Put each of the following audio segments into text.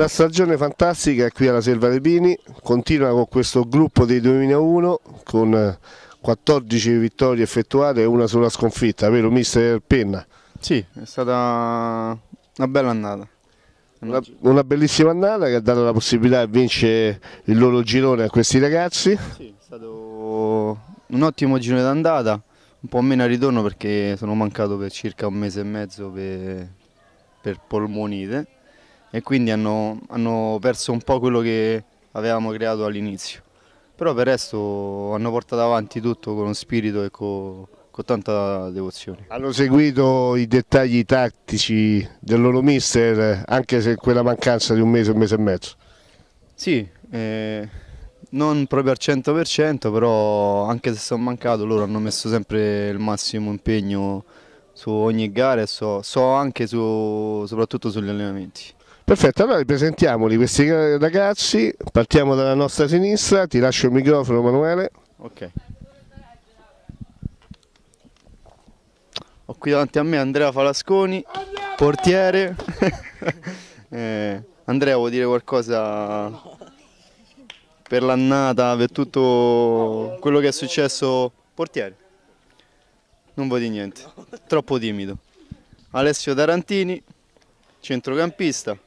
Una stagione fantastica qui alla Selva dei Pini, continua con questo gruppo dei 2001 con 14 eh, vittorie effettuate e una sola sconfitta, vero mister Penna? Sì, è stata una bella annata. Una, una, bellissima annata che ha dato la possibilità di vincere il loro girone a questi ragazzi. Sì, è stato un ottimo girone d'andata, un po' meno a ritorno perché sono mancato per circa un mese e mezzo per, per polmonite e quindi hanno, hanno perso un po' quello che avevamo creato all'inizio. Però per il resto hanno portato avanti tutto con spirito e con, con tanta devozione. Hanno seguito i dettagli tattici del loro mister, anche se quella mancanza di un mese, un mese e mezzo? Sì, eh, non proprio al 100%, però anche se sono mancato loro hanno messo sempre il massimo impegno su ogni gara e so, so anche su, soprattutto sugli allenamenti. Perfetto, allora ripresentiamoli questi eh, ragazzi, partiamo dalla nostra sinistra, ti lascio il microfono Emanuele. Ok. Ho qui davanti a me Andrea Falasconi, portiere. eh, Andrea vuol dire qualcosa per l'annata, per tutto quello che è successo? Portiere. Non vuol dire niente, troppo timido. Alessio Tarantini, centrocampista.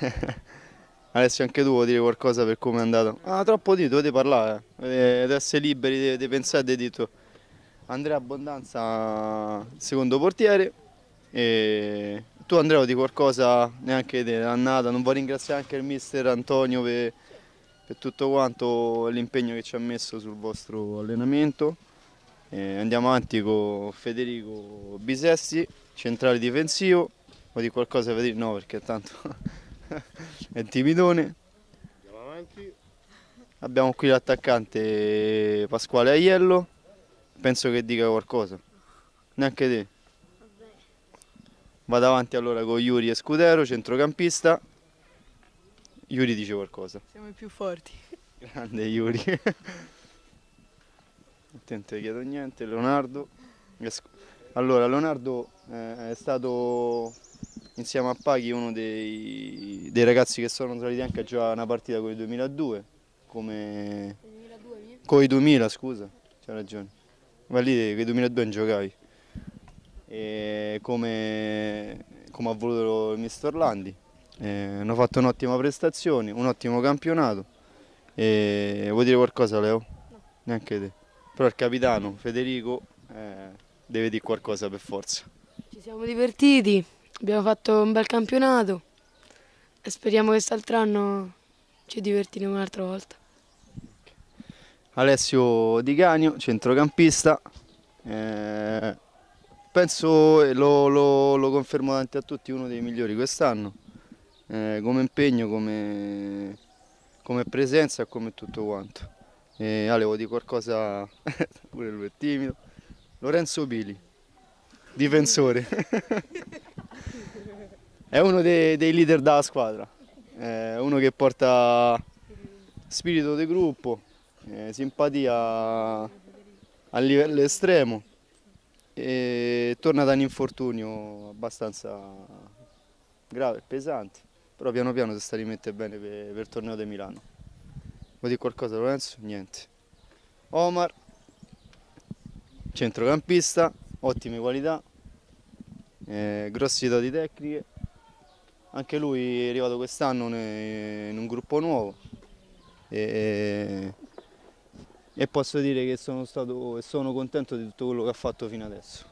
Alessio anche tu vuoi dire qualcosa per come è andato? Ah troppo dito, dovete parlare, eh. dovete essere liberi di pensare di dito. Andrea Abbondanza secondo portiere e tu Andrea di qualcosa neanche dell'annata, non vuoi ringraziare anche il mister Antonio per, per tutto quanto l'impegno che ci ha messo sul vostro allenamento. E andiamo avanti con Federico Bisessi, centrale difensivo, vuoi dire qualcosa per dire? No perché tanto... è timidone. Andiamo avanti. Abbiamo qui l'attaccante Pasquale Aiello, penso che dica qualcosa, neanche te. Vado avanti allora con Yuri Scudero, centrocampista. Yuri dice qualcosa. Siamo i più forti. Grande Yuri. Attento, non chiedo niente, Leonardo. Allora, Leonardo eh, è stato insieme a Paghi uno dei, dei ragazzi che sono saliti anche già una partita con i 2002, come... 2002, con i 2000 scusa, c'ha ragione, ma lì con 2002 non giocavi, e come, come ha voluto il mister Orlandi, e hanno fatto un'ottima prestazione, un ottimo campionato, e... vuoi dire qualcosa Leo? No. Neanche te, però il capitano Federico eh, deve dire qualcosa per forza. Ci siamo divertiti. Abbiamo fatto un bel campionato e speriamo che quest'altro anno ci divertiremo un'altra volta. Alessio Di Cagno, centrocampista. Eh, penso, e lo, lo, lo, confermo davanti a tutti, uno dei migliori quest'anno. Eh, come impegno, come, come presenza e come tutto quanto. Eh, Alevo dire qualcosa, pure lui è timido. Lorenzo Pili, difensore. È uno dei, dei leader della squadra, è uno che porta spirito di gruppo, eh, simpatia a livello estremo e torna da un infortunio abbastanza grave, pesante, però piano piano si sta rimettendo bene per, per, il torneo di Milano. Vuoi dire qualcosa Lorenzo? Niente. Omar, centrocampista, ottime qualità, eh, grosse doti tecniche, anche lui è arrivato quest'anno in un gruppo nuovo e, e posso dire che sono stato e sono contento di tutto quello che ha fatto fino adesso.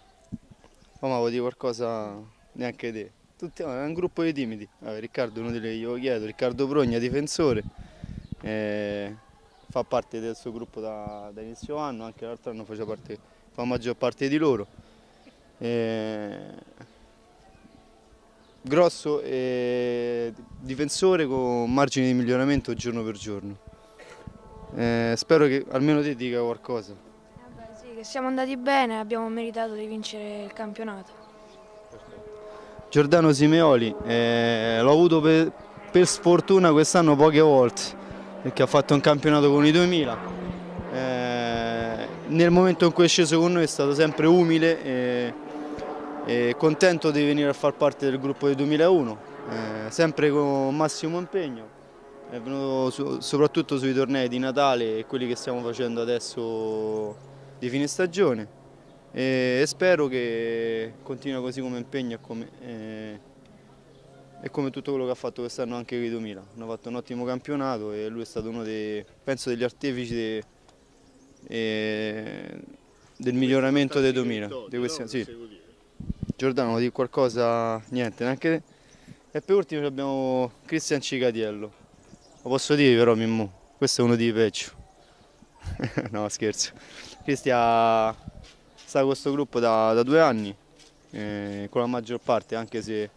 Ma avevo di qualcosa neanche te. Tutti, è un gruppo di timidi. Vabbè, eh, Riccardo è uno delle glielo chiedo, Riccardo Progna, difensore. Eh, fa parte del suo gruppo da, da inizio anno, anche l'altro anno faceva parte, fa maggior parte di loro. Eh, grosso e difensore con margini di miglioramento giorno per giorno. Eh, spero che almeno te dica qualcosa. Eh beh, sì, che siamo andati bene abbiamo meritato di vincere il campionato. Giordano Simeoli, eh, l'ho avuto per, per sfortuna quest'anno poche volte, perché ha fatto un campionato con i 2000. Eh, nel momento in cui è sceso con noi è stato sempre umile e contento di venire a far parte del gruppo del 2001, eh, sempre con massimo impegno. È venuto su, soprattutto sui tornei di Natale e quelli che stiamo facendo adesso di fine stagione. E, e spero che continui così come impegno e come, eh, e come tutto quello che ha fatto quest'anno anche i 2000. Hanno fatto un ottimo campionato e lui è stato uno dei, penso, degli artefici de, eh, del miglioramento dei 2000. Di questi, sì. Giordano di qualcosa, niente, neanche... E per ultimo abbiamo Cristian Cicatiello. Lo posso dire però Mimmo, questo è uno di peggio. no scherzo. Cristian sta con questo gruppo da, da due anni, eh, con la maggior parte, anche se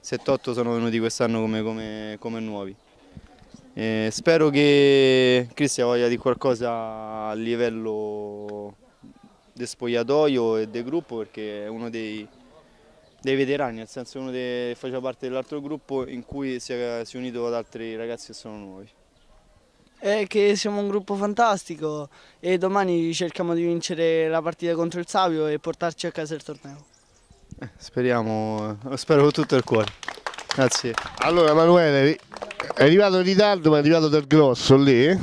7-8 sono venuti quest'anno come, come, come, nuovi. Eh, spero che Cristian voglia di qualcosa a livello del spogliatoio e del gruppo perché è uno dei, dei veterani, nel senso uno che faceva parte dell'altro gruppo in cui si è, si è unito ad altri ragazzi che sono nuovi. È che siamo un gruppo fantastico e domani cerchiamo di vincere la partita contro il Savio e portarci a casa il torneo. Eh, speriamo, eh, spero con tutto il cuore. Grazie. Allora Emanuele, è arrivato in ritardo, ma è arrivato Del Grosso lì.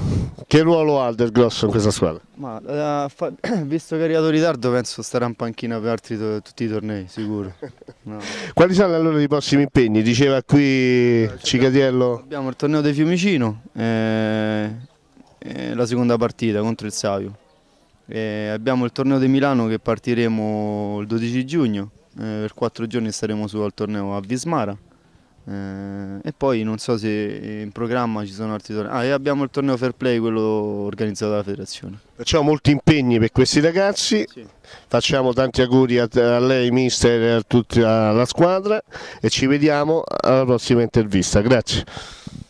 Che ruolo ha Del Grosso in questa squadra? Ma, eh, fa... visto che è arrivato in ritardo, penso starà in panchina per altri to... tutti i tornei, sicuro. No. Quali saranno allora i prossimi impegni? Diceva qui eh, Cicatiello. Abbiamo il torneo di Fiumicino e... Eh, e eh, la seconda partita contro il Savio. E abbiamo il torneo di Milano che partiremo il 12 giugno, eh, per quattro giorni saremo su al torneo a Vismara. Eh, e poi non so se in programma ci sono altri tornei. Ah, e abbiamo il torneo fair play, quello organizzato dalla federazione. Facciamo molti impegni per questi ragazzi, sì. facciamo tanti auguri a, a lei, mister, e a tutta la squadra e ci vediamo alla prossima intervista. Grazie.